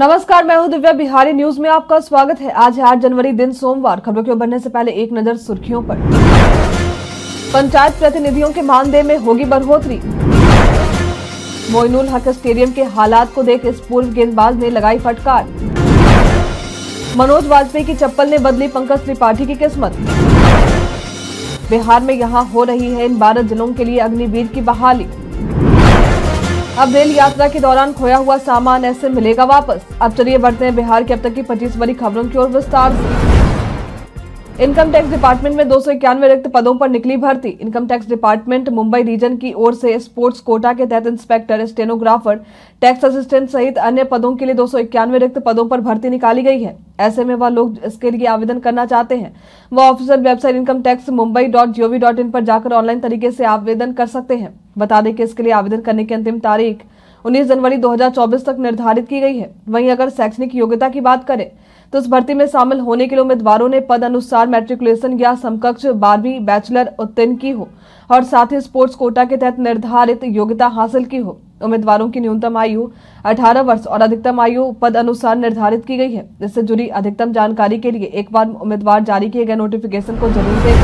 नमस्कार मैं हूं दिव्या बिहारी न्यूज में आपका स्वागत है आज आठ जनवरी दिन सोमवार खबरों के बनने से पहले एक नजर सुर्खियों पर पंचायत प्रतिनिधियों के मानदेय में होगी बढ़ोतरी मोइनुल हक स्टेडियम के हालात को देख इस पूर्व गेंदबाज ने लगाई फटकार मनोज वाजपेयी की चप्पल ने बदली पंकज त्रिपाठी की किस्मत बिहार में यहाँ हो रही है इन बारह जिलों के लिए अग्निवीर की बहाली अब रेल यात्रा के दौरान खोया हुआ सामान ऐसे मिलेगा वापस अब चलिए बढ़ते हैं बिहार की अब तक की पच्चीस बड़ी खबरों की ओर विस्तार ऐसी इनकम टैक्स डिपार्टमेंट में दो सौ इक्यानवे रिक्त पदों पर निकली भर्ती income tax department Mumbai region की ओर से स्पोर्ट्स कोटा के तहत इंस्पेक्टर स्टेनोग्राफर टैक्स असिस्टेंट सहित अन्य पदों के लिए दो सौ इक्यानवे रिक्त पदों पर भर्ती निकाली गई है ऐसे में वह लोग इसके लिए आवेदन करना चाहते हैं वह official website income tax Mumbai dot G O V dot in पर जाकर ऑनलाइन तरीके से आवेदन कर सकते हैं बता दें कि इसके लिए आवेदन करने की अंतिम तारीख उन्नीस जनवरी 2024 तक निर्धारित की गई है वहीं अगर शैक्षणिक योग्यता की बात करें तो इस भर्ती में शामिल होने के लिए उम्मीदवारों ने पद अनुसार मेट्रिकुलेशन या समकक्ष बारहवीं बैचलर उत्तीर्ण की हो और साथ ही स्पोर्ट्स कोटा के तहत निर्धारित योग्यता हासिल की हो उम्मीदवारों की न्यूनतम आयु 18 वर्ष और अधिकतम आयु पद अनुसार निर्धारित की गई है इससे जुड़ी अधिकतम जानकारी के लिए एक बार उम्मीदवार जारी किए गए नोटिफिकेशन को जरूर दे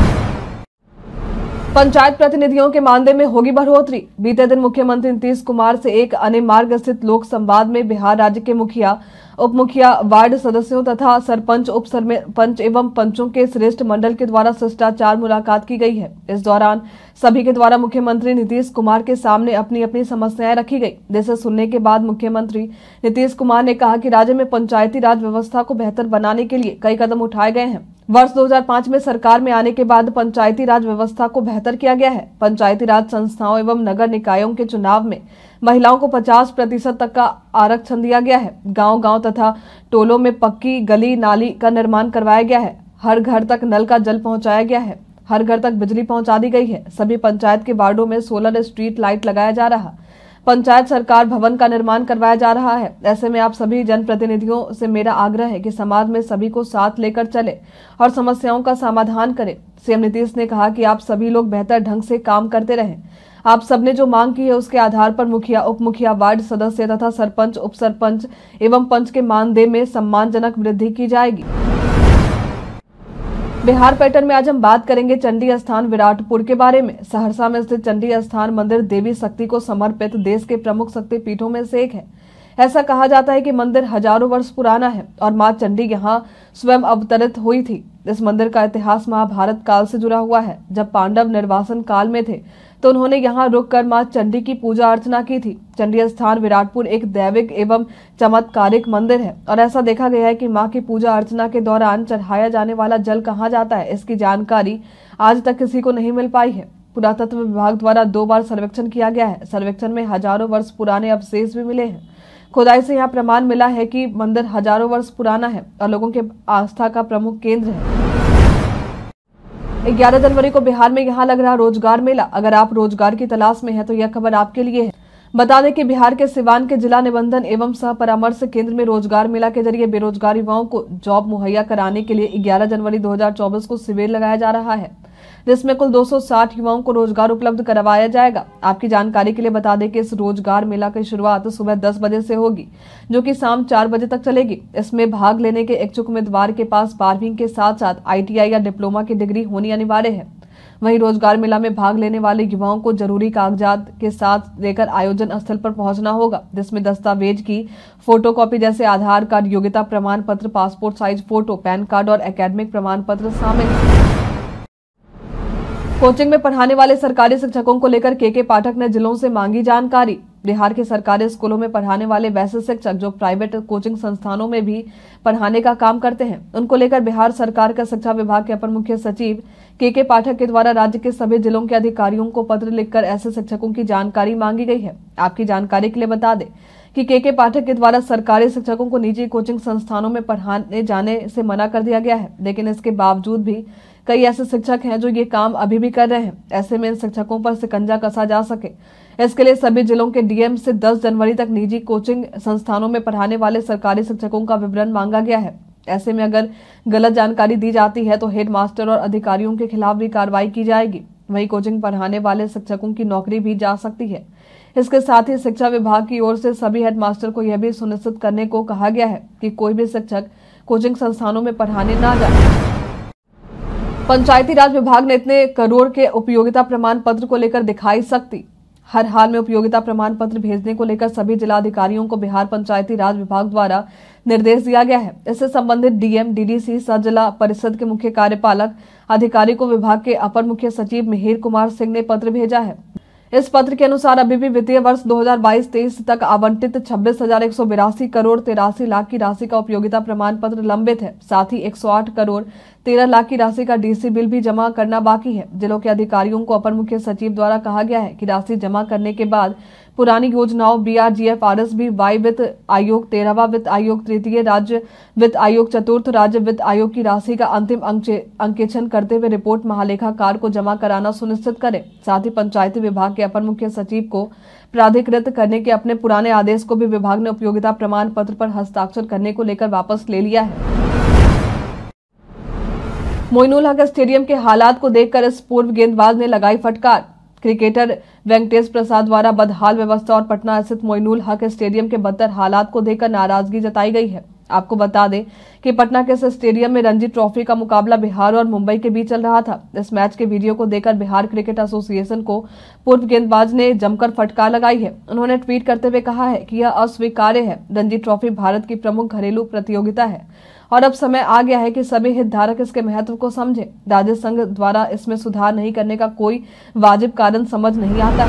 पंचायत प्रतिनिधियों के मानदेय में होगी बढ़ोतरी बीते दिन मुख्यमंत्री नीतीश कुमार से एक अन्य मार्ग स्थित लोक संवाद में बिहार राज्य के मुखिया उप मुखिया वार्ड सदस्यों तथा सरपंच उप सरपंच एवं पंचों के श्रेष्ठ मंडल के द्वारा शिष्टाचार मुलाकात की गई है इस दौरान सभी के द्वारा मुख्यमंत्री नीतीश कुमार के सामने अपनी अपनी समस्याएं रखी गई जिसे सुनने के बाद मुख्यमंत्री नीतीश कुमार ने कहा कि राज्य में पंचायती राज व्यवस्था को बेहतर बनाने के लिए कई कदम उठाए गए हैं वर्ष 2005 में सरकार में आने के बाद पंचायती राज व्यवस्था को बेहतर किया गया है पंचायती राज संस्थाओं एवं नगर निकायों के चुनाव में महिलाओं को 50 प्रतिशत तक का आरक्षण दिया गया है गांव-गांव तथा टोलों में पक्की गली नाली का निर्माण करवाया गया है हर घर तक नल का जल पहुंचाया गया है हर घर तक बिजली पहुंचा दी गई है सभी पंचायत के वार्डो में सोलर स्ट्रीट लाइट लगाया जा रहा है पंचायत सरकार भवन का निर्माण करवाया जा रहा है ऐसे में आप सभी जनप्रतिनिधियों से मेरा आग्रह है कि समाज में सभी को साथ लेकर चले और समस्याओं का समाधान करें सीएम नीतीश ने कहा कि आप सभी लोग बेहतर ढंग से काम करते रहें आप सबने जो मांग की है उसके आधार पर मुखिया उप मुखिया वार्ड सदस्य तथा सरपंच उप सरपंच एवं पंच के मानदेय में सम्मानजनक वृद्धि की जाएगी बिहार पैटर्न में आज हम बात करेंगे चंडी स्थान विराटपुर के बारे में सहरसा में स्थित चंडी स्थान मंदिर देवी शक्ति को समर्पित देश के प्रमुख शक्ति पीठों में से एक है ऐसा कहा जाता है कि मंदिर हजारों वर्ष पुराना है और माँ चंडी यहाँ स्वयं अवतरित हुई थी इस मंदिर का इतिहास महाभारत काल से जुड़ा हुआ है जब पांडव निर्वासन काल में थे तो उन्होंने यहाँ रुककर माँ चंडी की पूजा अर्चना की थी चंडी स्थान विराटपुर एक दैविक एवं चमत्कारिक मंदिर है और ऐसा देखा गया है कि माँ की पूजा अर्चना के दौरान चढ़ाया जाने वाला जल कहाँ जाता है इसकी जानकारी आज तक किसी को नहीं मिल पाई है पुरातत्व विभाग द्वारा दो बार सर्वेक्षण किया गया है सर्वेक्षण में हजारों वर्ष पुराने अवशेष भी मिले हैं खुदाई से यहाँ प्रमाण मिला है कि मंदिर हजारों वर्ष पुराना है और लोगों के आस्था का प्रमुख केंद्र है 11 जनवरी को बिहार में यहाँ लग रहा रोजगार मेला अगर आप रोजगार की तलाश में हैं तो यह खबर आपके लिए है बता दें कि बिहार के सिवान के जिला निबंधन एवं सह परामर्श केंद्र में रोजगार मेला के जरिए बेरोजगार युवाओं को जॉब मुहैया कराने के लिए 11 जनवरी 2024 को शिविर लगाया जा रहा है जिसमें कुल 260 युवाओं को रोजगार उपलब्ध करवाया जाएगा आपकी जानकारी के लिए बता दें कि इस रोजगार मेला की शुरुआत सुबह दस बजे से होगी जो की शाम चार बजे तक चलेगी इसमें भाग लेने के इच्छुक उम्मीदवार के पास बारहवीं के साथ साथ आई या डिप्लोमा की डिग्री होनी अनिवार्य है वहीं रोजगार मेला में भाग लेने वाले युवाओं को जरूरी कागजात के साथ लेकर आयोजन स्थल पर पहुंचना होगा जिसमें दस्तावेज की फोटोकॉपी जैसे आधार कार्ड योग्यता प्रमाण पत्र passport size photo PAN card और एकेडमिक प्रमाण पत्र शामिल कोचिंग में पढ़ाने वाले सरकारी शिक्षकों को लेकर के के पाठक ने जिलों से मांगी जानकारी बिहार के सरकारी स्कूलों में पढ़ाने वाले वैसे शिक्षक जो प्राइवेट कोचिंग संस्थानों में भी पढ़ाने का काम करते हैं उनको लेकर बिहार सरकार का शिक्षा विभाग के अपर मुख्य सचिव के के पाठक के द्वारा राज्य के सभी जिलों के अधिकारियों को पत्र लिखकर ऐसे शिक्षकों की जानकारी मांगी गई है आपकी जानकारी के लिए बता दें कि के के पाठक के द्वारा सरकारी शिक्षकों को निजी कोचिंग संस्थानों में पढ़ाने जाने से मना कर दिया गया है लेकिन इसके बावजूद भी कई ऐसे शिक्षक हैं जो ये काम अभी भी कर रहे हैं ऐसे में इन शिक्षकों पर सिकंजा कसा जा सके इसके लिए सभी जिलों के डीएम से 10 जनवरी तक निजी कोचिंग संस्थानों में पढ़ाने वाले सरकारी शिक्षकों का विवरण मांगा गया है ऐसे में अगर गलत जानकारी दी जाती है तो हेडमास्टर और अधिकारियों के खिलाफ भी कार्रवाई की जाएगी वहीं कोचिंग पढ़ाने वाले शिक्षकों की नौकरी भी जा सकती है इसके साथ ही शिक्षा विभाग की ओर से सभी हेडमास्टर को यह भी सुनिश्चित करने को कहा गया है कि कोई भी शिक्षक कोचिंग संस्थानों में पढ़ाने ना जाए पंचायती राज विभाग ने इतने करोड़ के उपयोगिता प्रमाण पत्र को लेकर दिखाई सकती हर हाल में उपयोगिता प्रमाण पत्र भेजने को लेकर सभी जिलाधिकारियों को बिहार पंचायती राज विभाग द्वारा निर्देश दिया गया है इससे संबंधित डीएम डीडीसी सह जिला परिषद के मुख्य कार्यपालक अधिकारी को विभाग के अपर मुख्य सचिव मिहिर कुमार सिंह ने पत्र भेजा है इस पत्र के अनुसार अभी भी वित्तीय वर्ष 2022-23 तक आवंटित छब्बीस करोड़ तिरासी लाख की राशि का उपयोगिता प्रमाण पत्र लंबित है साथ ही 108 करोड़ 13 लाख की राशि का डीसी बिल भी जमा करना बाकी है जिलों के अधिकारियों को अपर मुख्य सचिव द्वारा कहा गया है कि राशि जमा करने के बाद पुरानी योजनाओं B R G F R S B Y वित्त आयोग तेरहवा वित्त आयोग तृतीय राज्य वित्त आयोग चतुर्थ राज्य वित्त आयोग की राशि का अंतिम अंकेक्षण करते हुए रिपोर्ट महालेखाकार को जमा कराना सुनिश्चित करें साथ ही पंचायती विभाग के अपर मुख्य सचिव को प्राधिकृत करने के अपने पुराने आदेश को भी विभाग ने उपयोगिता प्रमाण पत्र पर हस्ताक्षर करने को लेकर वापस ले लिया है मोइनुल हक स्टेडियम के हालात को देखकर इस पूर्व गेंदबाज ने लगाई फटकार क्रिकेटर वेंकटेश प्रसाद द्वारा बदहाल व्यवस्था और पटना स्थित मोइनुल हक स्टेडियम के बदतर हालात को देखकर नाराजगी जताई गई है आपको बता दें कि पटना के इस स्टेडियम में रणजी ट्रॉफी का मुकाबला बिहार और मुंबई के बीच चल रहा था इस मैच के वीडियो को देखकर बिहार क्रिकेट एसोसिएशन को पूर्व गेंदबाज ने जमकर फटकार लगाई है उन्होंने ट्वीट करते हुए कहा है कि यह अस्वीकार्य है रणजी ट्रॉफी भारत की प्रमुख घरेलू प्रतियोगिता है और अब समय आ गया है कि सभी हितधारक इसके महत्व को समझें राज्य संघ द्वारा इसमें सुधार नहीं करने का कोई वाजिब कारण समझ नहीं आता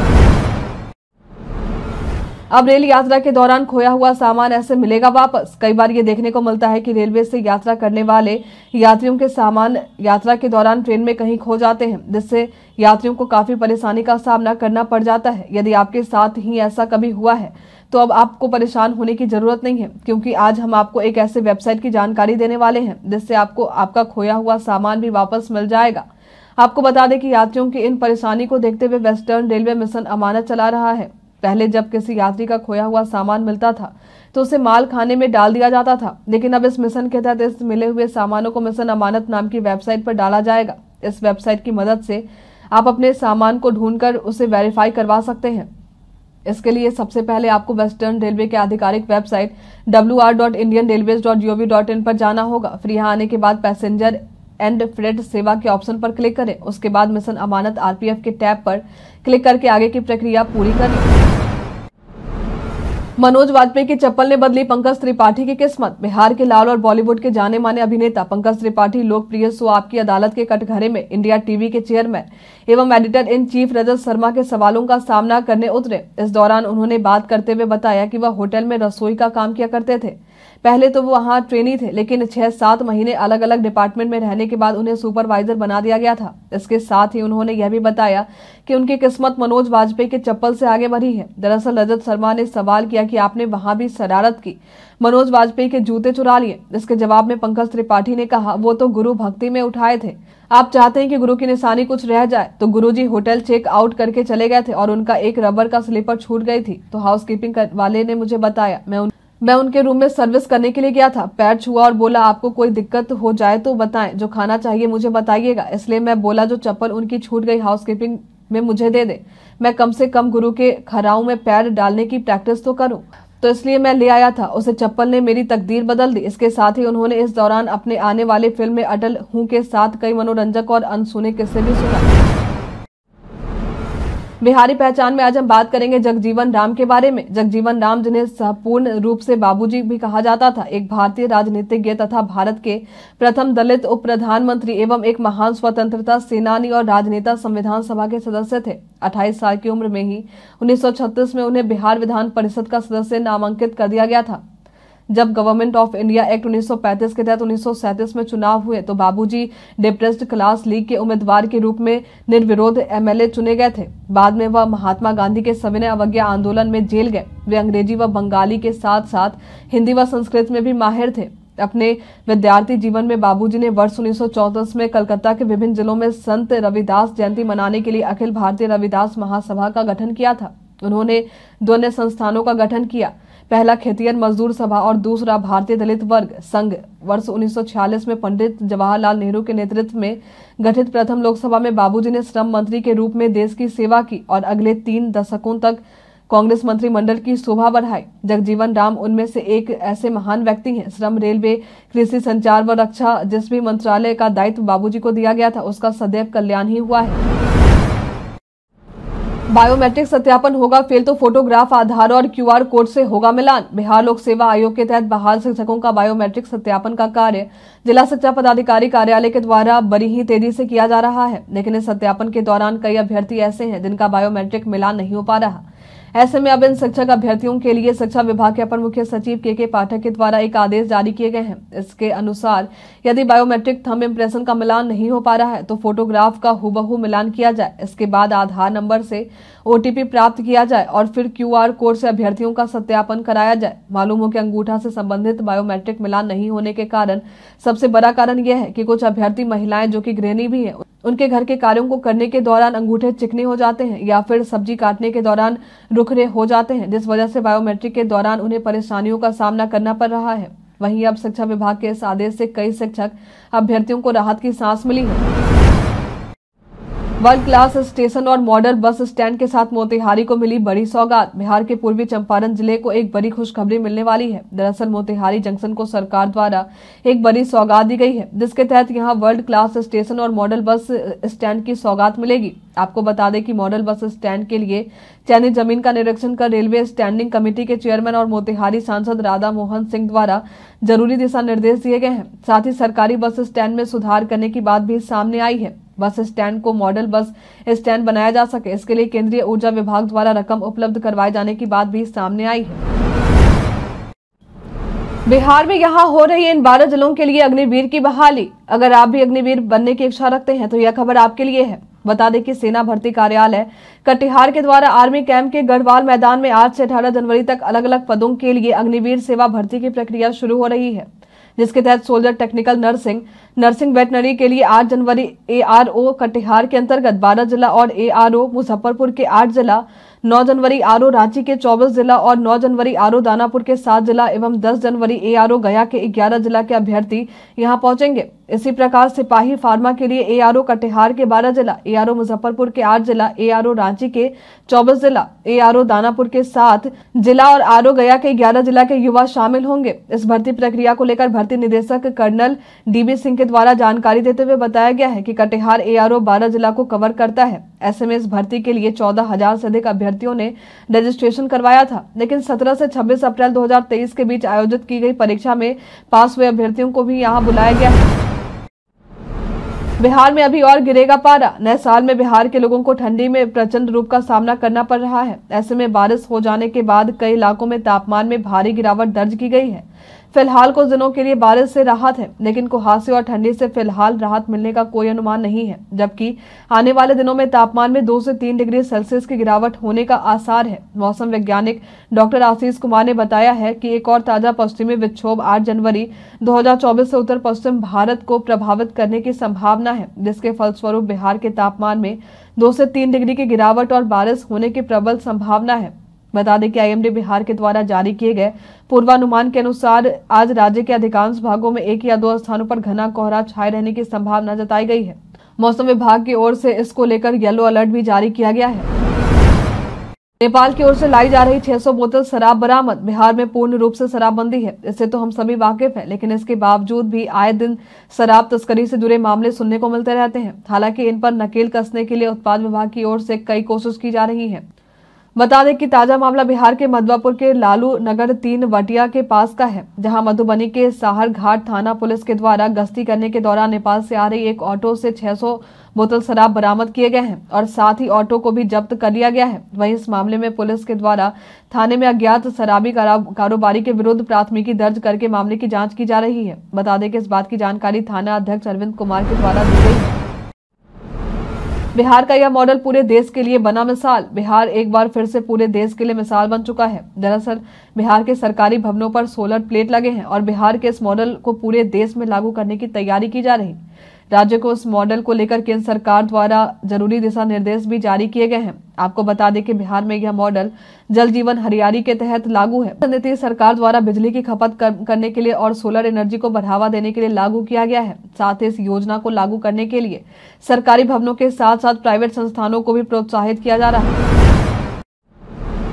अब रेल यात्रा के दौरान खोया हुआ सामान ऐसे मिलेगा वापस कई बार ये देखने को मिलता है कि रेलवे से यात्रा करने वाले यात्रियों के सामान यात्रा के दौरान ट्रेन में कहीं खो जाते हैं जिससे यात्रियों को काफी परेशानी का सामना करना पड़ जाता है यदि आपके साथ ही ऐसा कभी हुआ है तो अब आपको परेशान होने की ज़रूरत नहीं है क्योंकि आज हम आपको एक ऐसे वेबसाइट की जानकारी देने वाले हैं जिससे आपको आपका खोया हुआ सामान भी वापस मिल जाएगा आपको बता दें कि यात्रियों की इन परेशानी को देखते हुए वेस्टर्न रेलवे मिशन अमानत चला रहा है पहले जब किसी यात्री का खोया हुआ सामान मिलता था तो उसे माल खाने में डाल दिया जाता था लेकिन अब इस मिशन के तहत इस मिले हुए सामानों को मिशन अमानत नाम की वेबसाइट पर डाला जाएगा इस वेबसाइट की मदद से आप अपने सामान को ढूंढकर उसे वेरीफाई करवा सकते हैं इसके लिए सबसे पहले आपको वेस्टर्न रेलवे के आधिकारिक वेबसाइट इन पर जाना होगा फिर यहाँ आने के बाद पैसेंजर एंड फ्रेड सेवा के ऑप्शन पर क्लिक करें उसके बाद मिशन अमानत आरपीएफ के टैब पर क्लिक करके आगे की प्रक्रिया पूरी करें मनोज वाजपेयी की चप्पल ने बदली पंकज त्रिपाठी की किस्मत बिहार के लाल और बॉलीवुड के जाने माने अभिनेता पंकज त्रिपाठी लोकप्रिय सो आपकी अदालत के कटघरे में इंडिया टीवी के चेयरमैन एवं editor in chief Rajat Sharma के सवालों का सामना करने उतरे इस दौरान उन्होंने बात करते हुए बताया कि वह होटल में रसोई का काम किया करते थे पहले तो वो वहाँ ट्रेनी थे लेकिन छह सात महीने अलग अलग डिपार्टमेंट में रहने के बाद उन्हें सुपरवाइजर बना दिया गया था इसके साथ ही उन्होंने यह भी बताया कि उनकी किस्मत मनोज वाजपेयी के चप्पल से आगे बढ़ी है दरअसल रजत शर्मा ने सवाल किया कि आपने वहां भी शरारत की मनोज वाजपेयी के जूते चुरा लिए इसके जवाब में पंकज त्रिपाठी ने कहा वो तो गुरु भक्ति में उठाए थे आप चाहते हैं कि गुरु की निशानी कुछ रह जाए तो गुरुजी होटल चेक आउट करके चले गए थे और उनका एक रबर का स्लीपर छूट गई थी तो हाउस कीपिंग वाले ने मुझे बताया मैं उन मैं उनके रूम में सर्विस करने के लिए गया था पैर छुआ और बोला आपको कोई दिक्कत हो जाए तो बताएं जो खाना चाहिए मुझे बताइएगा इसलिए मैं बोला जो चप्पल उनकी छूट गई हाउसकीपिंग में मुझे दे दे मैं कम से कम गुरु के खराऊ में पैर डालने की प्रैक्टिस तो करूं तो इसलिए मैं ले आया था उसे चप्पल ने मेरी तकदीर बदल दी इसके साथ ही उन्होंने इस दौरान अपने आने वाले फिल्म में अटल हूँ के साथ कई मनोरंजक और अनसुने किस्से भी सुनाए बिहारी पहचान में आज हम बात करेंगे जगजीवन राम के बारे में जगजीवन राम जिन्हें पूर्ण रूप से बाबूजी भी कहा जाता था एक भारतीय राजनीतिज्ञ तथा भारत के प्रथम दलित उप प्रधानमंत्री एवं एक महान स्वतंत्रता सेनानी और राजनेता संविधान सभा के सदस्य थे 28 साल की उम्र में ही 1936 में उन्हें बिहार विधान परिषद का सदस्य नामांकित कर दिया गया था जब गवर्नमेंट ऑफ इंडिया एक्ट 1935 के तहत 1937 में चुनाव हुए तो बाबूजी डिप्रेस्ड क्लास लीग के उम्मीदवार के रूप में निर्विरोध एमएलए चुने गए थे बाद में वह महात्मा गांधी के सविनय अवज्ञा आंदोलन में जेल गए वे अंग्रेजी व बंगाली के साथ साथ हिंदी व संस्कृत में भी माहिर थे अपने विद्यार्थी जीवन में बाबूजी ने वर्ष उन्नीस में कलकत्ता के विभिन्न जिलों में संत रविदास जयंती मनाने के लिए अखिल भारतीय रविदास महासभा का गठन किया था उन्होंने दोनों संस्थानों का गठन किया पहला खेतियन मजदूर सभा और दूसरा भारतीय दलित वर्ग संघ वर्ष 1946 में पंडित जवाहरलाल नेहरू के नेतृत्व में गठित प्रथम लोकसभा में बाबूजी ने श्रम मंत्री के रूप में देश की सेवा की और अगले तीन दशकों तक कांग्रेस मंत्रिमंडल की शोभा बढ़ाई जगजीवन राम उनमें से एक ऐसे महान व्यक्ति हैं श्रम रेलवे कृषि संचार व रक्षा जिस भी मंत्रालय का दायित्व बाबूजी को दिया गया था उसका सदैव कल्याण ही हुआ है बायोमेट्रिक सत्यापन होगा फेल तो फोटोग्राफ आधार और क्यूआर कोड से होगा मिलान बिहार लोक सेवा आयोग के तहत बहाल शिक्षकों का बायोमेट्रिक सत्यापन का कार्य जिला शिक्षा पदाधिकारी कार्यालय के द्वारा बड़ी ही तेजी से किया जा रहा है लेकिन इस सत्यापन के दौरान कई अभ्यर्थी ऐसे हैं जिनका बायोमेट्रिक मिलान नहीं हो पा रहा ऐसे में अब इन शिक्षक अभ्यर्थियों के लिए शिक्षा विभाग के अपर मुख्य सचिव के के पाठक के द्वारा एक आदेश जारी किए गए हैं इसके अनुसार यदि बायोमेट्रिक थम इम्प्रेशन का मिलान नहीं हो पा रहा है तो फोटोग्राफ का हुबहू मिलान किया जाए इसके बाद आधार नंबर से ओटीपी प्राप्त किया जाए और फिर क्यू कोड से अभ्यर्थियों का सत्यापन कराया जाए मालूम हो कि अंगूठा से संबंधित बायोमेट्रिक मिलान नहीं होने के कारण सबसे बड़ा कारण यह है कि कुछ अभ्यर्थी महिलाएं जो कि गृहिणी भी है उनके घर के कार्यों को करने के दौरान अंगूठे चिकने हो जाते हैं या फिर सब्जी काटने के दौरान रुखरे हो जाते हैं जिस वजह से बायोमेट्रिक के दौरान उन्हें परेशानियों का सामना करना पड़ रहा है वहीं अब शिक्षा विभाग के इस आदेश से कई शिक्षक अभ्यर्थियों को राहत की सांस मिली है वर्ल्ड क्लास स्टेशन और मॉडल बस स्टैंड के साथ मोतिहारी को मिली बड़ी सौगात बिहार के पूर्वी चंपारण जिले को एक बड़ी खुशखबरी मिलने वाली है दरअसल मोतिहारी जंक्शन को सरकार द्वारा एक बड़ी सौगात दी गई है जिसके तहत यहां वर्ल्ड क्लास स्टेशन और मॉडल बस स्टैंड की सौगात मिलेगी आपको बता दें कि मॉडल बस स्टैंड के लिए चयनित जमीन का निरीक्षण कर रेलवे स्टैंडिंग कमेटी के चेयरमैन और मोतिहारी सांसद राधा मोहन सिंह द्वारा जरूरी दिशा निर्देश दिए गए हैं साथ ही सरकारी बस स्टैंड में सुधार करने की बात भी सामने आई है बस स्टैंड को मॉडल बस स्टैंड बनाया जा सके इसके लिए केंद्रीय ऊर्जा विभाग द्वारा रकम उपलब्ध करवाए जाने की बात भी सामने आई है बिहार में यहाँ हो रही है इन बारह जिलों के लिए अग्निवीर की बहाली अगर आप भी अग्निवीर बनने की इच्छा रखते हैं तो यह खबर आपके लिए है बता दें कि सेना भर्ती कार्यालय कटिहार के द्वारा आर्मी कैंप के गढ़वाल मैदान में आज से अठारह जनवरी तक अलग अलग पदों के लिए अग्निवीर सेवा भर्ती की प्रक्रिया शुरू हो रही है जिसके तहत soldier technical nursing nursing veterinary के लिए 8 जनवरी एआरओ कटिहार के अंतर्गत 12 जिला और एआरओ मुजफ्फरपुर के 8 जिला 9 जनवरी आरओ रांची के 24 जिला और 9 जनवरी आरओ दानापुर के 7 जिला एवं 10 जनवरी एआरओ गया के 11 जिला के अभ्यर्थी यहां पहुंचेंगे इसी प्रकार सिपाही फार्मा के लिए एआरओ कटिहार के 12 जिला एआरओ मुजफ्फरपुर के 8 जिला एआरओ रांची के 24 जिला एआरओ दानापुर के 7 जिला और आरओ गया के 11 जिला के युवा शामिल होंगे इस भर्ती प्रक्रिया को लेकर भर्ती निदेशक कर्नल डीबी सिंह के द्वारा जानकारी देते हुए बताया गया है कि कटिहार एआरओ बारह जिला को कवर करता है ऐसे में इस भर्ती के लिए चौदह हजार से अधिक अभ्यर्थियों ने रजिस्ट्रेशन करवाया था लेकिन सत्रह से छब्बीस अप्रैल दो के बीच आयोजित की गई परीक्षा में पास हुए अभ्यर्थियों को भी यहाँ बुलाया गया है बिहार में अभी और गिरेगा पारा नए साल में बिहार के लोगों को ठंडी में प्रचंड रूप का सामना करना पड़ रहा है ऐसे में बारिश हो जाने के बाद कई इलाकों में तापमान में भारी गिरावट दर्ज की गई है फिलहाल कुछ दिनों के लिए बारिश से राहत है लेकिन कुहासे और ठंडी से फिलहाल राहत मिलने का कोई अनुमान नहीं है जबकि आने वाले दिनों में तापमान में दो से तीन डिग्री सेल्सियस की गिरावट होने का आसार है मौसम वैज्ञानिक डॉक्टर आशीष कुमार ने बताया है कि एक और ताजा पश्चिमी विक्षोभ आठ जनवरी दो से उत्तर पश्चिम भारत को प्रभावित करने की संभावना है जिसके फलस्वरूप बिहार के तापमान में दो से तीन डिग्री की गिरावट और बारिश होने की प्रबल संभावना है बता दें कि आईएमडी बिहार के द्वारा जारी किए गए पूर्वानुमान के अनुसार आज राज्य के अधिकांश भागों में एक या दो स्थानों पर घना कोहरा छाए रहने की संभावना जताई गई है मौसम विभाग की ओर से इसको लेकर येलो अलर्ट भी जारी किया गया है नेपाल की ओर से लाई जा रही 600 बोतल शराब बरामद बिहार में पूर्ण रूप से शराबबंदी है इससे तो हम सभी वाकिफ हैं लेकिन इसके बावजूद भी आए दिन शराब तस्करी से जुड़े मामले सुनने को मिलते रहते हैं हालांकि इन पर नकेल कसने के लिए उत्पाद विभाग की ओर से कई कोशिश की जा रही है बता दें कि ताजा मामला बिहार के मधुबापुर के लालू नगर तीन वटिया के पास का है जहां मधुबनी के साहर घाट थाना पुलिस के द्वारा गश्ती करने के दौरान नेपाल से आ रही एक ऑटो से 600 बोतल शराब बरामद किए गए हैं और साथ ही ऑटो को भी जब्त कर लिया गया है वहीं इस मामले में पुलिस के द्वारा थाने में अज्ञात शराबी कारोबारी के विरुद्ध प्राथमिकी दर्ज करके मामले की जाँच की जा रही है बता दें कि इस बात की जानकारी थाना अध्यक्ष अरविंद कुमार के द्वारा दी गई है बिहार का यह मॉडल पूरे देश के लिए बना मिसाल बिहार एक बार फिर से पूरे देश के लिए मिसाल बन चुका है दरअसल बिहार के सरकारी भवनों पर सोलर प्लेट लगे हैं और बिहार के इस मॉडल को पूरे देश में लागू करने की तैयारी की जा रही राज्य को इस मॉडल को लेकर केंद्र सरकार द्वारा जरूरी दिशा निर्देश भी जारी किए गए हैं आपको बता दें कि बिहार में यह मॉडल जल जीवन हरियाली के तहत लागू है नीतीश सरकार द्वारा बिजली की खपत कर, करने के लिए और सोलर एनर्जी को बढ़ावा देने के लिए लागू किया गया है साथ ही इस योजना को लागू करने के लिए सरकारी भवनों के साथ साथ प्राइवेट संस्थानों को भी प्रोत्साहित किया जा रहा है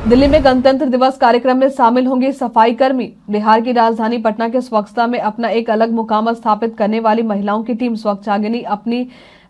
दिल्ली में गणतंत्र दिवस कार्यक्रम में शामिल होंगे सफाई कर्मी बिहार की राजधानी पटना के स्वच्छता में अपना एक अलग मुकाम स्थापित करने वाली महिलाओं की टीम स्वच्छागिनी अपनी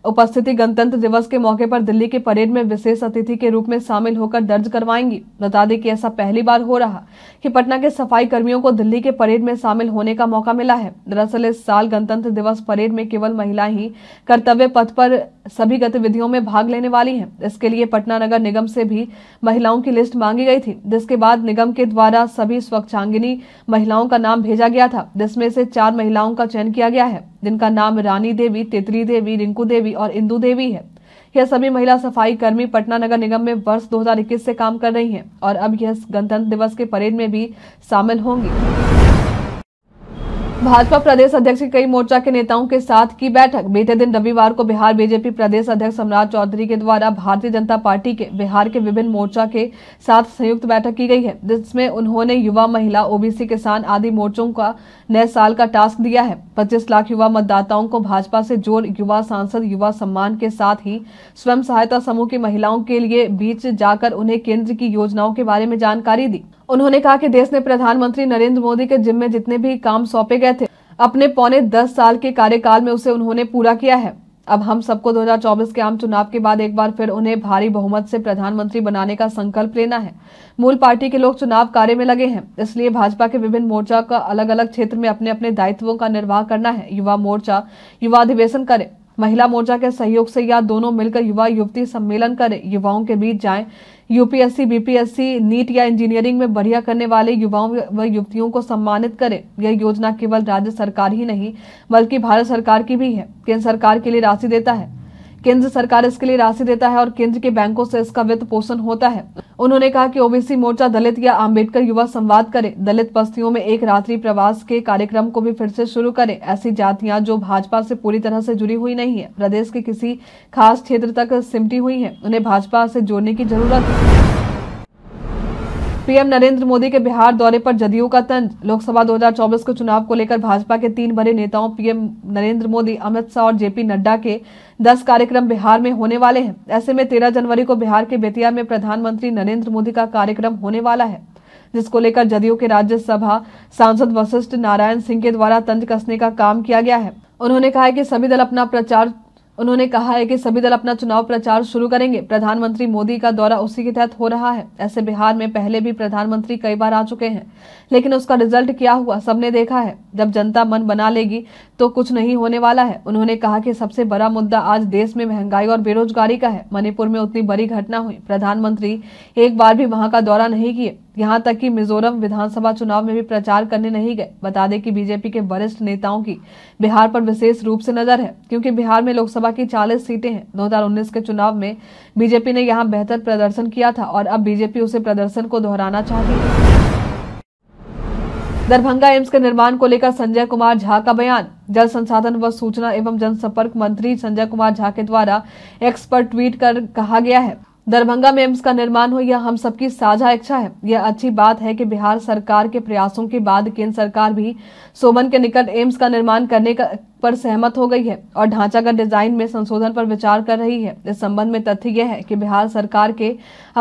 उपस्थिति गणतंत्र दिवस के मौके पर दिल्ली के परेड में विशेष अतिथि के रूप में शामिल होकर दर्ज करवाएंगी बता दें कि ऐसा पहली बार हो रहा कि पटना के सफाई कर्मियों को दिल्ली के परेड में शामिल होने का मौका मिला है दरअसल इस साल गणतंत्र दिवस परेड में केवल महिला ही कर्तव्य पथ पर सभी गतिविधियों में भाग लेने वाली है इसके लिए पटना नगर निगम से भी महिलाओं की लिस्ट मांगी गई थी जिसके बाद निगम के द्वारा सभी स्वच्छांगिनी महिलाओं का नाम भेजा गया था जिसमें से चार महिलाओं का चयन किया गया है जिनका नाम रानी देवी तेतरी देवी रिंकू देवी और इंदू देवी है यह सभी महिला सफाई कर्मी पटना नगर निगम में वर्ष दो से काम कर रही है और अब यह गणतंत्र दिवस के परेड में भी शामिल होंगी भाजपा प्रदेश अध्यक्ष के कई मोर्चा के नेताओं के साथ की बैठक बीते दिन रविवार को बिहार बीजेपी प्रदेश अध्यक्ष सम्राट चौधरी के द्वारा भारतीय जनता पार्टी के बिहार के विभिन्न मोर्चा के साथ संयुक्त बैठक की गई है जिसमें उन्होंने युवा महिला ओबीसी किसान आदि मोर्चों का नए साल का टास्क दिया है पच्चीस लाख युवा मतदाताओं को भाजपा से जोड़ युवा सांसद युवा सम्मान के साथ ही स्वयं सहायता समूह की महिलाओं के लिए बीच जाकर उन्हें केंद्र की योजनाओं के बारे में जानकारी दी उन्होंने कहा कि देश ने प्रधानमंत्री नरेंद्र मोदी के जिम्मे जितने भी काम सौंपे गए अपने पौने दस साल के कार्यकाल में उसे उन्होंने पूरा किया है अब हम सबको 2024 के आम चुनाव के बाद एक बार फिर उन्हें भारी बहुमत से प्रधानमंत्री बनाने का संकल्प लेना है मूल पार्टी के लोग चुनाव कार्य में लगे हैं इसलिए भाजपा के विभिन्न मोर्चा का अलग अलग क्षेत्र में अपने अपने दायित्वों का निर्वाह करना है युवा मोर्चा युवा अधिवेशन करे महिला मोर्चा के सहयोग से या दोनों मिलकर युवा युवती सम्मेलन करे युवाओं के बीच जाएं यूपीएससी बीपीएससी नीट या इंजीनियरिंग में बढ़िया करने वाले युवाओं व युवतियों को सम्मानित करें यह योजना केवल राज्य सरकार ही नहीं बल्कि भारत सरकार की भी है केंद्र सरकार के लिए राशि देता है केंद्र सरकार इसके लिए राशि देता है और केंद्र के बैंकों से इसका वित्त पोषण होता है उन्होंने कहा कि ओबीसी मोर्चा दलित या आम्बेडकर युवा संवाद करे दलित बस्तियों में एक रात्रि प्रवास के कार्यक्रम को भी फिर से शुरू करे ऐसी जातियां जो भाजपा से पूरी तरह से जुड़ी हुई नहीं है प्रदेश के किसी खास क्षेत्र तक सिमटी हुई है उन्हें भाजपा से जोड़ने की जरूरत है पीएम नरेंद्र मोदी के बिहार दौरे पर जदयू का तंज लोकसभा 2024 के चुनाव को लेकर भाजपा के तीन बड़े नेताओं पीएम नरेंद्र मोदी अमित शाह और जेपी नड्डा के 10 कार्यक्रम बिहार में होने वाले हैं ऐसे में 13 जनवरी को बिहार के बेतिया में प्रधानमंत्री नरेंद्र मोदी का कार्यक्रम होने वाला है जिसको लेकर जदयू के राज्यसभा सांसद वशिष्ठ नारायण सिंह के द्वारा तंज कसने का काम किया गया है उन्होंने कहा कि सभी दल अपना प्रचार उन्होंने कहा है कि सभी दल अपना चुनाव प्रचार शुरू करेंगे प्रधानमंत्री मोदी का दौरा उसी के तहत हो रहा है ऐसे बिहार में पहले भी प्रधानमंत्री कई बार आ चुके हैं लेकिन उसका रिजल्ट क्या हुआ सबने देखा है जब जनता मन बना लेगी तो कुछ नहीं होने वाला है उन्होंने कहा कि सबसे बड़ा मुद्दा आज देश में महंगाई और बेरोजगारी का है मणिपुर में उतनी बड़ी घटना हुई प्रधानमंत्री एक बार भी वहां का दौरा नहीं किए यहाँ तक कि मिजोरम विधानसभा चुनाव में भी प्रचार करने नहीं गए बता दें कि बीजेपी के वरिष्ठ नेताओं की बिहार पर विशेष रूप से नजर है क्योंकि बिहार में लोकसभा की 40 सीटें हैं 2019 के चुनाव में बीजेपी ने यहाँ बेहतर प्रदर्शन किया था और अब बीजेपी उसे प्रदर्शन को दोहराना चाहती है दरभंगा एम्स के निर्माण को लेकर संजय कुमार झा का बयान जल संसाधन व सूचना एवं जनसंपर्क मंत्री संजय कुमार झा के द्वारा एक्स पर ट्वीट कर कहा गया है दरभंगा में एम्स का निर्माण हो यह हम सबकी साझा इच्छा है यह अच्छी बात है कि बिहार सरकार के प्रयासों के बाद केंद्र सरकार भी सोमन के निकट एम्स का निर्माण करने का पर सहमत हो गई है और ढांचागत डिजाइन में संशोधन पर विचार कर रही है इस संबंध में तथ्य यह है कि बिहार सरकार के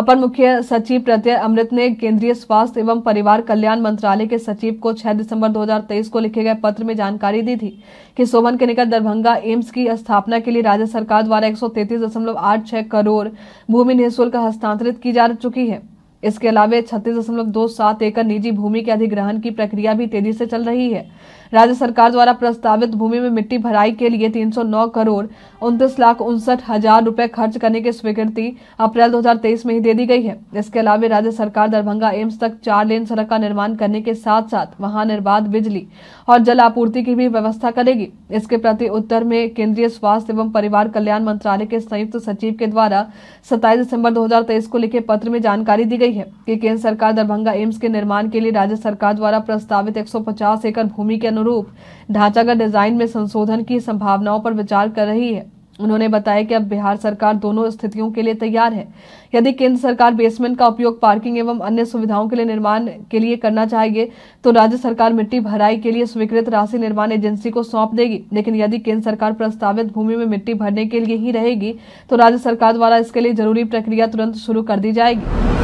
अपर मुख्य सचिव प्रत्यय अमृत ने केंद्रीय स्वास्थ्य एवं परिवार कल्याण मंत्रालय के सचिव को 6 दिसंबर 2023 को लिखे गए पत्र में जानकारी दी थी कि सोमन के निकट दरभंगा एम्स की स्थापना के लिए राज्य सरकार द्वारा एक करोड़ भूमि निःशुल्क हस्तांतरित की जा चुकी है इसके अलावा छत्तीस एकड़ निजी भूमि के अधिग्रहण की प्रक्रिया भी तेजी से चल रही है राज्य सरकार द्वारा प्रस्तावित भूमि में मिट्टी भराई के लिए 309 करोड़ उनतीस लाख उनसठ हजार रूपए खर्च करने की स्वीकृति अप्रैल 2023 में ही दे दी गई है इसके अलावा राज्य सरकार दरभंगा एम्स तक चार लेन सड़क का निर्माण करने के साथ साथ वहां निर्बाध बिजली और जल आपूर्ति की भी व्यवस्था करेगी इसके प्रति उत्तर में केंद्रीय स्वास्थ्य एवं परिवार कल्याण मंत्रालय के संयुक्त सचिव के द्वारा सत्ताईस दिसंबर 2023 को लिखे पत्र में जानकारी दी गई है कि केंद्र सरकार दरभंगा एम्स के निर्माण के लिए राज्य सरकार द्वारा प्रस्तावित 150 एकड़ भूमि के अनु अनुरूप ढांचागत डिजाइन में संशोधन की संभावनाओं पर विचार कर रही है उन्होंने बताया कि अब बिहार सरकार दोनों स्थितियों के लिए तैयार है यदि केंद्र सरकार बेसमेंट का उपयोग पार्किंग एवं अन्य सुविधाओं के लिए निर्माण के लिए करना चाहिए तो राज्य सरकार मिट्टी भराई के लिए स्वीकृत राशि निर्माण एजेंसी को सौंप देगी लेकिन यदि केंद्र सरकार प्रस्तावित भूमि में मिट्टी भरने के लिए ही रहेगी तो राज्य सरकार द्वारा इसके लिए जरूरी प्रक्रिया तुरंत शुरू कर दी जाएगी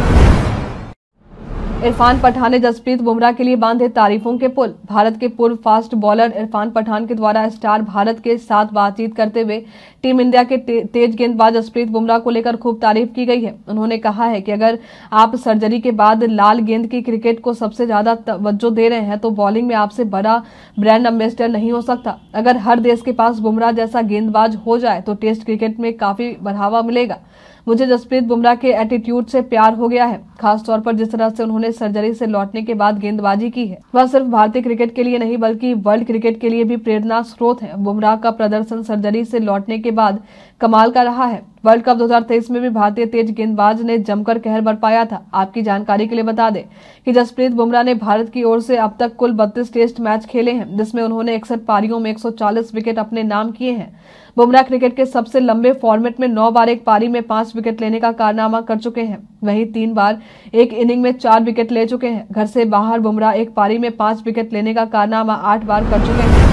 इरफान पठान ने जसप्रीत बुमराह के लिए बांधे तारीफों के पुल भारत के पूर्व फास्ट बॉलर इरफान पठान के द्वारा स्टार भारत के साथ बातचीत करते हुए टीम इंडिया के ते, तेज गेंदबाज जसप्रीत बुमराह को लेकर खूब तारीफ की गई है उन्होंने कहा है कि अगर आप सर्जरी के बाद लाल गेंद की क्रिकेट को सबसे ज्यादा तवज्जो दे रहे हैं तो बॉलिंग में आपसे बड़ा ब्रांड एम्बेसडर नहीं हो सकता अगर हर देश के पास बुमराह जैसा गेंदबाज हो जाए तो टेस्ट क्रिकेट में काफी बढ़ावा मिलेगा मुझे जसप्रीत बुमराह के एटीट्यूड से प्यार हो गया है खासतौर पर जिस तरह से उन्होंने सर्जरी से लौटने के बाद गेंदबाजी की है वह सिर्फ भारतीय क्रिकेट के लिए नहीं बल्कि वर्ल्ड क्रिकेट के लिए भी प्रेरणा स्रोत है बुमराह का प्रदर्शन सर्जरी से लौटने के बाद कमाल का रहा है वर्ल्ड कप 2023 में भी भारतीय तेज गेंदबाज ने जमकर कहर बरपाया था आपकी जानकारी के लिए बता दें कि जसप्रीत बुमराह ने भारत की ओर से अब तक कुल 32 टेस्ट मैच खेले हैं जिसमें उन्होंने इकसठ पारियों में 140 विकेट अपने नाम किए हैं बुमराह क्रिकेट के सबसे लंबे फॉर्मेट में नौ बार एक पारी में पांच विकेट लेने का कारनामा कर चुके हैं वहीं तीन बार एक इनिंग में चार विकेट ले चुके हैं घर से बाहर बुमराह एक पारी में पांच विकेट लेने का कारनामा आठ बार कर चुके हैं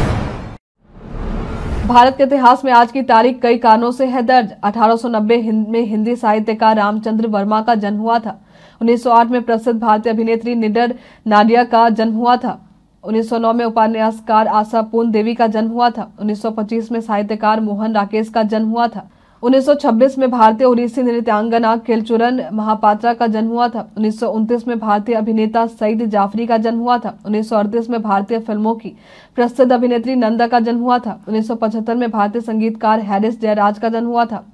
भारत के इतिहास में आज की तारीख कई कारणों से है दर्ज 1890 हिंद में हिंदी साहित्यकार रामचंद्र वर्मा का जन्म हुआ था 1908 में प्रसिद्ध भारतीय अभिनेत्री निडर नाडिया का जन्म हुआ था 1909 में उपन्यासकार आशा पून देवी का जन्म हुआ था 1925 में साहित्यकार मोहन राकेश का जन्म हुआ था 1926 में भारतीय उड़ीसी नृत्यांगना केलचुरन महापात्रा का जन्म हुआ था उन्नीस में भारतीय अभिनेता सईद जाफरी का जन्म हुआ था उन्नीस में भारतीय फिल्मों की प्रसिद्ध अभिनेत्री नंदा का जन्म हुआ था उन्नीस में भारतीय संगीतकार हैरिस जयराज का जन्म हुआ था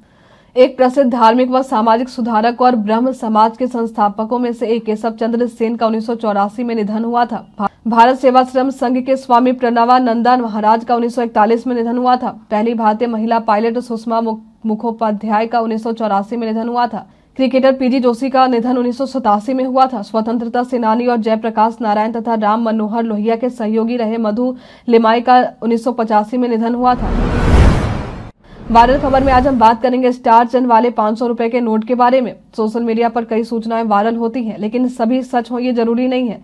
एक प्रसिद्ध धार्मिक व सामाजिक सुधारक और ब्रह्म समाज के संस्थापकों में से एक केशव चंद्र सेन का उन्नीस में निधन हुआ था भारत सेवा श्रम संघ के स्वामी प्रणवानंदा महाराज का 1941 में निधन हुआ था पहली भारतीय महिला पायलट सुषमा मुखोपाध्याय का उन्नीस में निधन हुआ था क्रिकेटर पीजी जोशी का निधन उन्नीस में हुआ था स्वतंत्रता सेनानी और जयप्रकाश नारायण तथा राम मनोहर लोहिया के सहयोगी रहे मधु लिमाई का उन्नीस में निधन हुआ था वायरल खबर में आज हम बात करेंगे स्टार चिन्ह वाले पांच सौ रूपए के नोट के बारे में सोशल मीडिया पर कई सूचनाएं वायरल होती हैं लेकिन सभी सच हो ये जरूरी नहीं है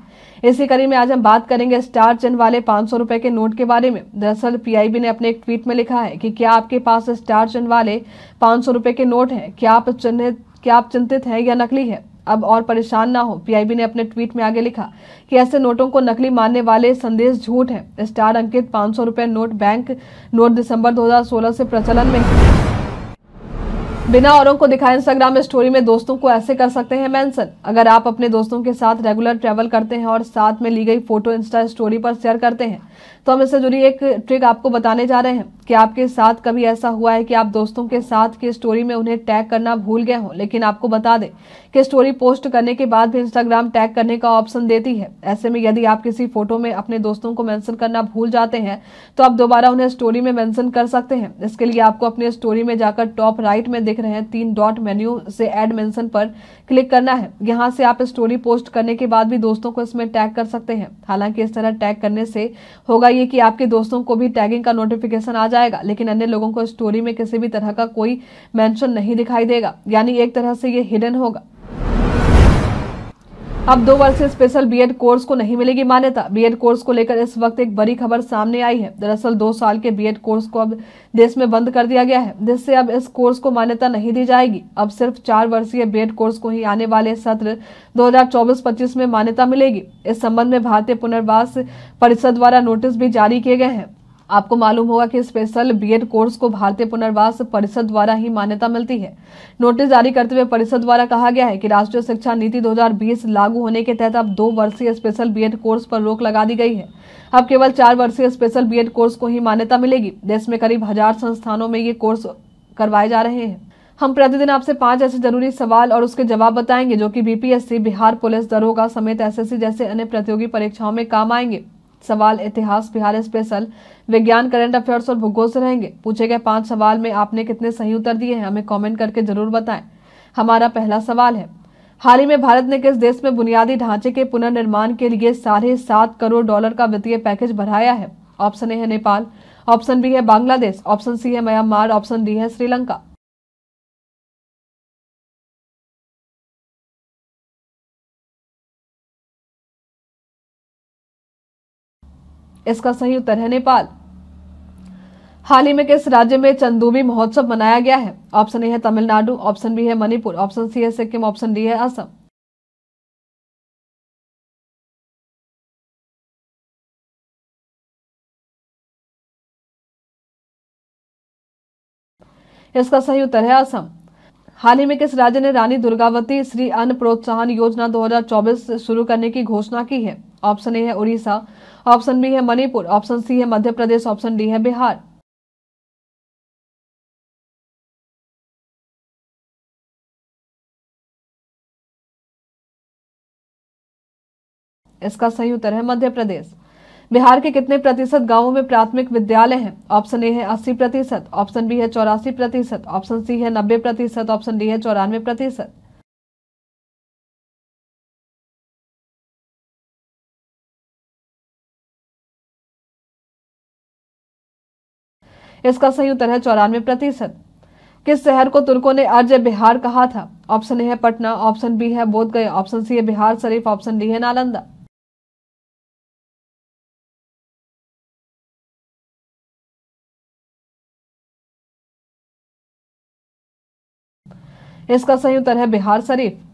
इसी कड़ी में आज हम बात करेंगे स्टार चिन्ह वाले पांच सौ रूपए के नोट के बारे में दरअसल पीआईबी ने अपने एक ट्वीट में लिखा है कि क्या आपके पास स्टार चिन्ह वाले पांच सौ रूपए के नोट है क्या आप चिन्हित क्या आप चिंतित हैं या नकली है अब और परेशान ना हो पीआईबी ने अपने ट्वीट में आगे लिखा कि ऐसे नोटों को नकली मानने वाले संदेश झूठ है स्टार अंकित पाँच सौ नोट बैंक नोट दिसंबर 2016 से प्रचलन में बिना औरों को दिखाए इंस्टाग्राम में स्टोरी में दोस्तों को ऐसे कर सकते हैं मेंशन अगर आप अपने दोस्तों के साथ रेगुलर ट्रैवल करते हैं और साथ में ली गई फोटो इंस्टा स्टोरी पर शेयर करते हैं तो हम इससे जुड़ी एक ट्रिक आपको बताने जा रहे हैं कि आपके साथ कभी ऐसा हुआ है कि आप दोस्तों के साथ की स्टोरी में उन्हें टैग करना भूल गए हो लेकिन आपको बता दें कि स्टोरी पोस्ट करने के बाद भी इंस्टाग्राम टैग करने का ऑप्शन देती है ऐसे में यदि आप किसी फोटो में अपने दोस्तों को मैंशन करना भूल जाते हैं तो आप दोबारा उन्हें स्टोरी में मैंशन कर सकते हैं इसके लिए आपको अपनी स्टोरी में जाकर टॉप राइट में देख रहे हैं तीन डॉट मेन्यू से एड मेंशन पर क्लिक करना है यहाँ से आप स्टोरी पोस्ट करने के बाद भी दोस्तों को इसमें टैग कर सकते हैं हालांकि इस तरह टैग करने से होगा ये कि आपके दोस्तों को भी टैगिंग का नोटिफिकेशन आ जाएगा लेकिन अन्य लोगों को स्टोरी में किसी भी तरह का कोई मैंशन नहीं दिखाई देगा यानी एक तरह से ये हिडन होगा अब दो वर्ष स्पेशल बीएड कोर्स को नहीं मिलेगी मान्यता बीएड कोर्स को लेकर इस वक्त एक बड़ी खबर सामने आई है दरअसल दो साल के बीएड कोर्स को अब देश में बंद कर दिया गया है जिससे अब इस कोर्स को मान्यता नहीं दी जाएगी अब सिर्फ चार वर्षीय बीएड कोर्स को ही आने वाले सत्र 2024-25 में मान्यता मिलेगी इस संबंध में भारतीय पुनर्वास परिषद द्वारा नोटिस भी जारी किए गए हैं आपको मालूम होगा कि स्पेशल बीएड कोर्स को भारतीय पुनर्वास परिषद द्वारा ही मान्यता मिलती है नोटिस जारी करते हुए परिषद द्वारा कहा गया है कि राष्ट्रीय शिक्षा नीति 2020 लागू होने के तहत अब दो वर्षीय स्पेशल बीएड कोर्स पर रोक लगा दी गई है अब केवल चार वर्षीय स्पेशल बीएड कोर्स को ही मान्यता मिलेगी देश में करीब हजार संस्थानों में ये कोर्स करवाए जा रहे हैं हम प्रतिदिन आपसे पांच ऐसे जरूरी सवाल और उसके जवाब बताएंगे जो कि बीपीएससी बिहार पुलिस दरोगा समेत एसएससी जैसे अन्य प्रतियोगी परीक्षाओं में काम आएंगे सवाल इतिहास बिहार स्पेशल विज्ञान करंट अफेयर्स और भूगोल से रहेंगे पूछे गए पांच सवाल में आपने कितने सही उत्तर दिए हैं हमें कमेंट करके जरूर बताएं हमारा पहला सवाल है हाल ही में भारत ने किस देश में बुनियादी ढांचे के पुनर्निर्माण के लिए साढ़े सात करोड़ डॉलर का वित्तीय पैकेज बढ़ाया है ऑप्शन ए है नेपाल ऑप्शन बी है बांग्लादेश ऑप्शन सी है म्यांमार ऑप्शन डी है श्रीलंका इसका सही उत्तर है नेपाल हाल ही में किस राज्य में चंदूबी महोत्सव मनाया गया है ऑप्शन ए है तमिलनाडु ऑप्शन बी है मणिपुर ऑप्शन सी है सिक्किम ऑप्शन डी है असम इसका सही उत्तर है असम हाल ही में किस राज्य ने रानी दुर्गावती श्री अन्न प्रोत्साहन योजना 2024 शुरू करने की घोषणा की है ऑप्शन ए है उड़ीसा ऑप्शन बी है मणिपुर ऑप्शन सी है मध्य प्रदेश ऑप्शन डी है बिहार इसका सही उत्तर है मध्य प्रदेश बिहार के कितने प्रतिशत गांवों में प्राथमिक विद्यालय हैं ऑप्शन ए है अस्सी प्रतिशत ऑप्शन बी है चौरासी प्रतिशत ऑप्शन सी है नब्बे प्रतिशत ऑप्शन डी है चौरानवे प्रतिशत इसका सही उत्तर है चौरानवे प्रतिशत किस शहर को तुर्कों ने अर्ज बिहार कहा था ऑप्शन ए है पटना ऑप्शन बी है बोध ऑप्शन सी है बिहार शरीफ ऑप्शन डी है नालंदा इसका सही उत्तर है बिहार शरीफ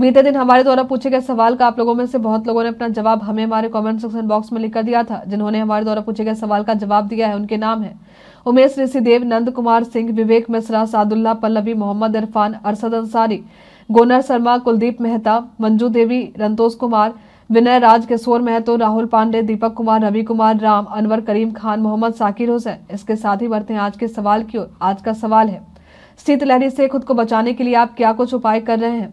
बीते दिन हमारे द्वारा पूछे गए सवाल का आप लोगों में से बहुत लोगों ने अपना जवाब हमें हमारे कमेंट सेक्शन बॉक्स में लिखकर दिया था जिन्होंने हमारे द्वारा पूछे गए सवाल का जवाब दिया है उनके नाम है उमेश ऋषिदेव नंद कुमार सिंह विवेक मिश्रा सादुल्ला पल्लवी मोहम्मद इरफान अरसद अंसारी गोनर शर्मा कुलदीप मेहता मंजू देवी रंतोष कुमार विनय राज किशोर महतो राहुल पांडे दीपक कुमार रवि कुमार राम अनवर करीम खान मोहम्मद साकिर हुसैन इसके साथ ही बढ़ते हैं आज के सवाल की ओर आज का सवाल है शीतलहरी से खुद को बचाने के लिए आप क्या कुछ उपाय कर रहे हैं